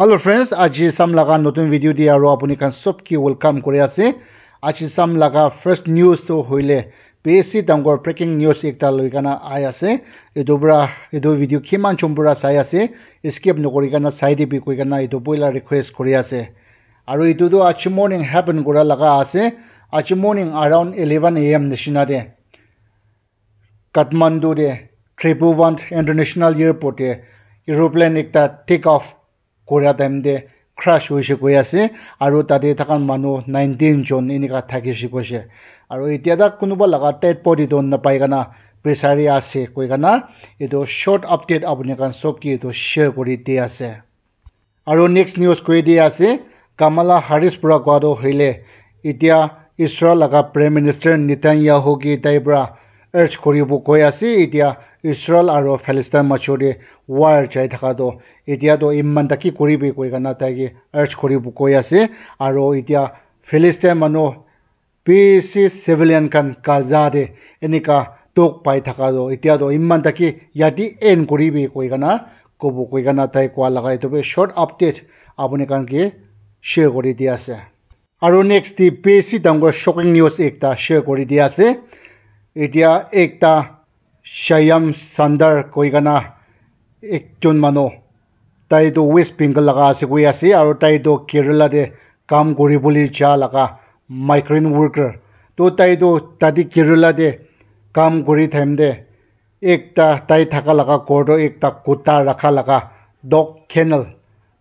hello' friends আজি চাম লগা নতুন ভিডিঅ' দি আৰু আপুনি কাৰণ চবকে ৱেলকাম কৰি আছে আজি চাম লগা ফ্ৰেছ নিউজটো হ'লে পি এইচ চি ডাঙৰ ব্ৰেকিং নিউজ এটা লৈ কেনে আই আছে এইটোৰ পৰা এইটো ভিডিঅ' কিমান চম্পৰা চাই আছে স্কিপ নকৰি কেনে চাই দিবি কৈ কেনে এইটো ব্ৰইলাৰ ৰিকুৱেষ্ট কৰি আছে আৰু এইটোতো আজি মৰ্ণিং হেপেন কৰা লগা আছে আজি morning around eleven A M নিচিনাতে কাঠমাণ্ডুৰে ত্ৰিপুৱান ইণ্টাৰনেশ্যনেল এয়াৰপৰ্টে এৰোপ্লেন এটা টেক অফ কৰা টাইম দে ক্ৰাছ হৈছে কৈ আছে আৰু তাতে থকা মানুহ নাইণ্টিন জন এনেকুৱা থাকিছে কৈছে আৰু এতিয়া তাক কোনোবা লগা টেট পৰিত নাপায় কানা প্ৰেচাৰী আছে কৈ কানা এইটো শ্বৰ্ট আপডেট আপুনি কাৰণ কি এইটো শ্বেয়াৰ কৰি দি আছে আৰু নেক্সট নিউজ কৈ দিয়ে আছে কামালা হাৰিছ পৰা কোৱাটো হ'লে এতিয়া ইছৰাল লগা প্ৰেম মিনিষ্টাৰ নেতান ইয়াহুকি তাইৰ পৰা এৰ্জ কৰিব কৈ আছে এতিয়া ইছৰাইল আৰু ফেলিষ্টাইন মাজতে ৱাৰ চাই থকাটো এতিয়াতো ইমান তাকি কৰিবি কৈ কাৰণে তাইকে এৰ্চ কৰিব কৈ আছে আৰু এতিয়া ফেলিষ্টাইন মানুহ পি চি চিভিলিয়ান খান কাজাতে এনেকুৱা টোক পাই থকাটো এতিয়াতো ইমান তাকে ইয়াতে এন কৰিবি কৈ কাৰণে ক'ব কৈ কাৰণে তাই কোৱা লগা এইটো শ্বৰ্ট আপডেট আপুনি কাৰণ কি শ্বেয়াৰ কৰি দিয়া আছে আৰু next the P S C ডাঙৰ শ্বকিং নিউজ এটা শ্বেয়াৰ কৰি দিয়া আছে এতিয়া একটা Shayam Sandar Koigana Ekchun Mano Tai do West Bengal laga ase koi ase aro tai do Kerala de kam kori boli cha laga migrant worker to tai do tadi Kerala de kam kori time de ekta tai thaka laga kordo ekta kutta rakha laga dog kennel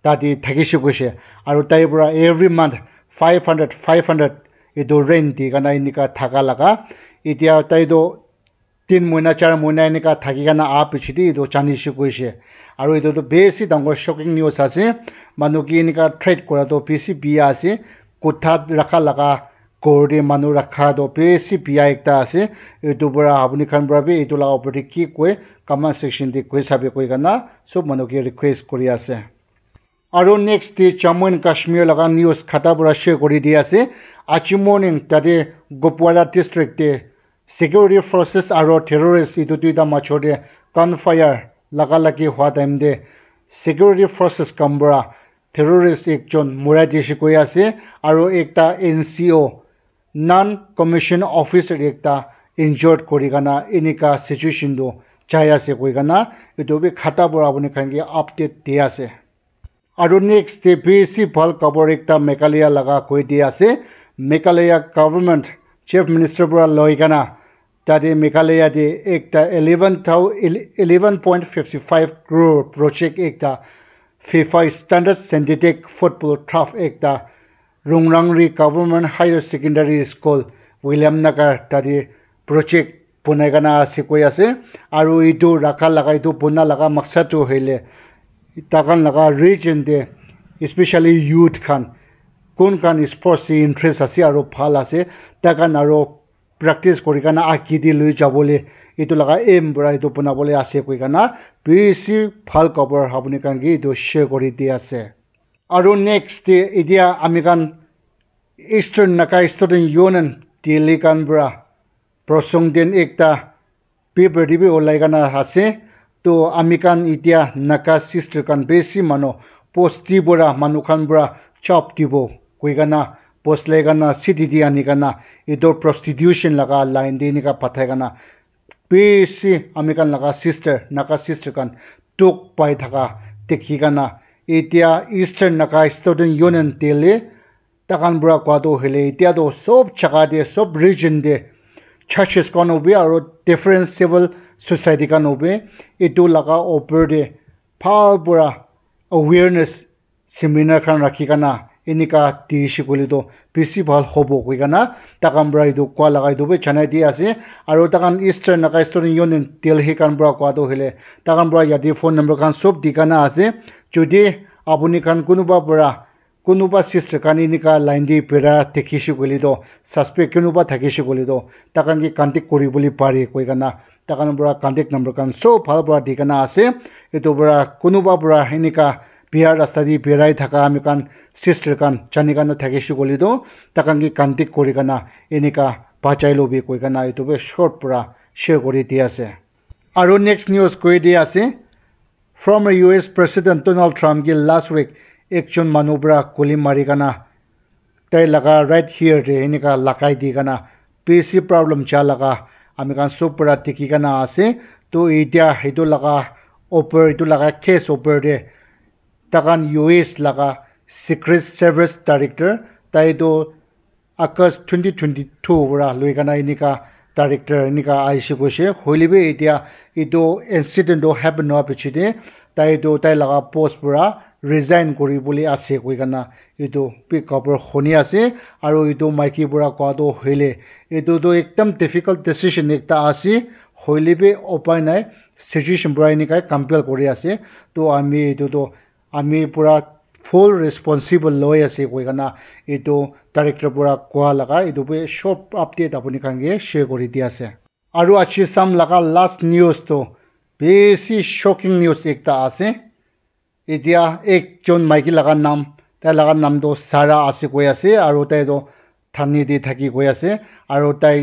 tadi thakishu kuse aro tai bura every month 500 500 itu rent di kana inika thaka laga itia tai do তিনি মইনা sir মইনা এনেকুৱা থাকি কেনে আহ পিছি দি এইটো চানিছে কৈছে আৰু এইটোতো বেছি ডাঙৰ শকিং নিউজ আছে মানুহ কি এনেকুৱা থ্ৰেড কৰাটো বেছি বিয়া আছে কোঠাত ৰখা লগা গৰু দি মানুহ ৰখাটো বেছি বিয়া এটা আছে এইটোৰ পৰা খান বাবে এইটো লগাৰ কি কয় কমেণ্ট ছেকশ্যন দি কৈ চাবি কৈ কেনে চব মানুহকে ৰিকুৱেষ্ট কৰি আছে আৰু next day Jammu and Kashmir লগা নিউজ খাটাৰ পৰা শ্বেয়াৰ কৰি দি আছে আজি মৰ্ণিং তাতে গোপৱাৰা ডিষ্ট্ৰিক্টে security forces aro terrorists itu duita macho de gunfire laga lagi hua time de security forces kambra terrorist ek jon murai deshi koi ase aro ekta nco non commission officer ekta injured kori gana enika situation do chai ase koi gana itu bi khata bor apuni khangi update de ase aro next te bc phal kabor ekta mekalia laga koi de ase mekalia government chief minister bora loi gana তাতে মেঘালয়াতে একটা eleven থাউ eleven point fifty five crore project একটা FIFA standard synthetic football turf একটা ৰুংৰংৰি government higher secondary school Williamnagar তাদের project বনাইকানা আছে কৈ আছে আর এই রাখা লাগা এই বনা লাগা মাকসাটু হইলে তাকান লগা রিজন দে স্পেশালি ইউথ খান কোন খান স্পোর্টস ইন্টারেস্ট আছে আৰু ভাল আছে তাকান আৰু প্ৰেক্টিচ কৰি কাৰণে আঁকি দি লৈ যাবলৈ এইটো লগা এম পৰা এইটো বনাবলৈ আছে কৈ কিনে পি ভাল কবৰ আপুনি কাৰণ কি এইটো শ্বেয়াৰ কৰি দি আছে আৰু নেক্সট ডে এতিয়া আমি কাৰণ ইষ্টাৰ্ণ নাকা ইষ্টাৰ্ণ ইউনিয়ন দিল্লী কাৰণ পৰা প্ৰচং দিন একটা পি পৃথিৱী ওলাই কিনে আছে তো আমি কাৰণ এতিয়া নাকা চিষ্টাৰ কাৰণ বেছি মানুহ পষ্টি দিব মানুহ কাৰণ পৰা চপ দিব কৈ কিনা पोस्ले गना सिटी दिया इदो प्रोस्टिट्यूशन लगा लाइन दे का पथे गना पीसी अमेरिकन लगा सिस्टर नका सिस्टर कन टुक पाई थका तिखी गना ईस्टर्न नका स्टूडेंट यूनियन तेले तकान बुरा क्वादो हेले इतिया सब छका सब रीजन दे चर्चेस कोन ओबी आरो सोसाइटी कन ओबी इतु लगा ओपर दे बुरा अवेयरनेस सेमिनार कन रखी गना এনেকা দিছে বুলি তো বেছি ভাল হ'ব কৈ কেনে তাকান পৰা এইটো কোৱা লগাই দিব জানাই দি আছে আৰু তাকান ইষ্টাৰ্ণ নাকাইষ্টাৰ ইউনিয়ন দেলহি কাৰণ পৰা কোৱাটো হ'লে তাকান পৰা ইয়াতে ফোন নম্বৰখন চব দি কেনে আছে যদি আপুনি খান কোনোবা পৰা কোনোবা চিষ্টে কাৰণ এনেকুৱা লাইন দি পেৰা দেখিছোঁ বুলিতো ছাছপেক্ট কোনোবা থাকিছোঁ বুলিতো তাকান কি কণ্টেক্ট কৰি বুলি পাৰি কৈ কেনে তাকান পৰা কণ্টেক্ট নম্বৰখন চব ফালৰ পৰা দি কেনে আছে এইটোৰ পৰা কোনোবা পৰা এনেকুৱা পিয়াৰ ৰাস্তাদি পিয়াৰাই থকা আমি কান চিষ্টাৰ কান চানি কানে থাকিছোঁ গলিটো তাকানকি কান্টিক কৰি কানা এনেকা বাচাই ল'বি কৈ কানা ইউটিউবে শ্বৰ্ট পৰা শ্বেয়াৰ কৰি দি আছে আৰু নেক্সট নিউজ কৈ দিয়া আছে from U S president Donald ট্ৰাম্পকে লাষ্ট উইক একজন মানুহ পৰা কুলি মাৰি কানা তাই লগা ৰাইট হিয়াৰ এনেকুৱা লাকাই দি কানা পি চি প্ৰব্লেম যা লগা আমি কাৰণ চব পৰা টিকি কানা আছে তো এতিয়া সেইটো লগা অপৰ এইটো লগা কেছ অপাৰ তাকান ইউ এছ লগা চিক্ৰেট চাৰ্ভিছ ডাইৰেক্টৰ তাইতো আকাশ টুৱেণ্টি টুৱেণ্টি টু পৰা লৈ কেনে এনেকুৱা ডাইৰেক্টৰ এনেকুৱা আহিছে কৈছে হ'লেবি এতিয়া এইটো ইঞ্চিডেণ্টটো হেপেন হোৱাৰ পিছতে তাইতো তাই লগা পষ্ট পৰা ৰিজাইন কৰি বুলি আছে কৈ কেনে এইটো পিকআপৰ শুনি আছে আৰু এইটো মাইকীৰ পৰা কোৱাটো হ'লে এইটোতো একদম ডিফিকাল্ট ডিচিশ্যন এটা আছে হ'লেবি উপায় নাই চিটুৱেশ্যন পৰা এনেকুৱাই কম্পেয়াৰ কৰি আছে তো আমি এইটোতো আমি পুৰা ফুল ৰেচপনচিবল লৈ আছে কৈ কেনে এইটো তাৰিখৰ পৰা কোৱা লগা এইটো চব আপডেট আপুনি কাংগে শ্বেয়াৰ কৰি দিয়া আছে আৰু আজি চাম লগা লাষ্ট নিউজটো বেছি শ্বকিং নিউজ একটা আছে এতিয়া একজন মাইকী লগা নাম তাইৰ লগা নামটো চাৰা আছে কৈ আছে আৰু তাইতো থানি দি থাকি গৈ আছে আৰু তাই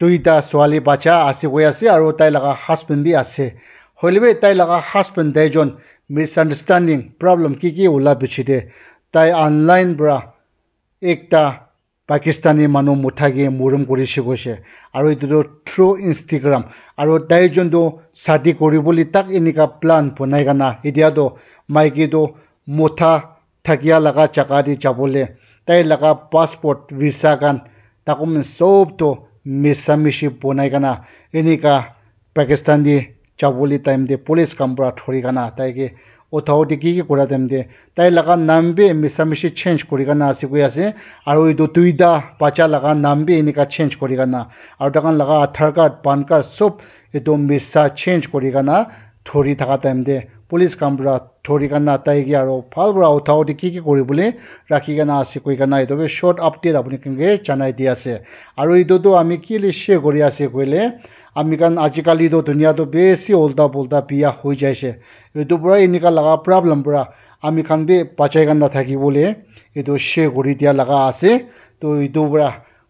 দুইটা ছোৱালী বাচ্ছা আছে গৈ আছে আৰু তাইৰ লগা হাজবেণ্ডবি আছে হ'লেবে তাইৰ লগা হাজবেণ্ড তাইজন misunderstanding problem ki ki ula bichi de tai online bra ekta pakistani manu mutha ge murum kori shibo she aro itu do through instagram aro tai jon do sadi kori boli tak inika plan ponai gana idia do maiki do mutha thakia laga chaka di chabole tai laga passport visa kan takum sob to misamishi ponai gana inika pakistani chabuli taimde polis kambura thori gana tai ge authority ki ki kura taimde tai laga nambe misamishi change kuri gana asi ku yase aro idu tuida pacha laga nambe ni ka change kuri gana aro dakan laga athar card ধৰি থকা time দে police কামৰা ধৰি কেনে আটাই কি আৰু ভাল পৰা উঠাও দি কি কি কৰি বুলি ৰাখি কেনে আছে কৈ কেনে এইটো শ্বৰ্ট আপডেট আপুনি কেনেকৈ জনাই দি আছে আৰু এইটোতো আমি কি লিচে কৰি আছে কৈলে আমি কাৰণ আজিকালিতো দুনিয়াটো বেছি উল্টা পল্টা বিয়া হৈ যাইছে এইটোৰ পৰা এনেকুৱা লগা প্ৰব্লেম পৰা আমি কাৰণ বি বাচাই কেনে থাকিবলৈ এইটো শ্বেয়াৰ কৰি দিয়া লগা আছে তো এইটোৰ পৰা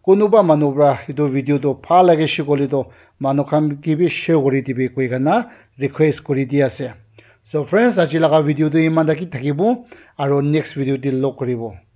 কোনোবা মানুহৰ পৰা সেইটো ভিডিঅ'টো ভাল লাগে শিকলিটো মানুহখন কিবি শ্বেয়াৰ কৰি দিবি কৈ কেনে ৰিকুৱেষ্ট কৰি দি আছে চ' ফ্ৰেণ্ডছ আজি লগা ভিডিঅ'টো ইমান থাকি থাকিব আৰু নেক্সট ভিডিঅ'টি লগ কৰিব